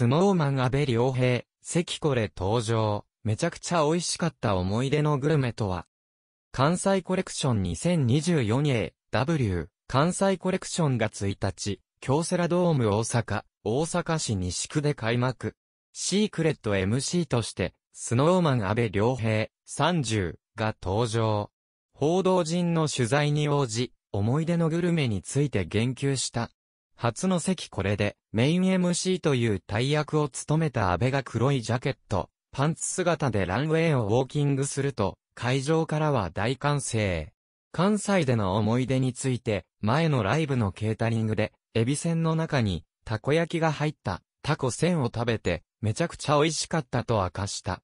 スノーマン安倍良平、関これ登場。めちゃくちゃ美味しかった思い出のグルメとは関西コレクション 2024AW 関西コレクションが1日、京セラドーム大阪、大阪市西区で開幕。シークレット MC として、スノーマン安倍良平30が登場。報道陣の取材に応じ、思い出のグルメについて言及した。初の席これで、メイン MC という大役を務めた安倍が黒いジャケット、パンツ姿でランウェイをウォーキングすると、会場からは大歓声。関西での思い出について、前のライブのケータリングで、エビセンの中に、たこ焼きが入った、タコせんを食べて、めちゃくちゃ美味しかったと明かした。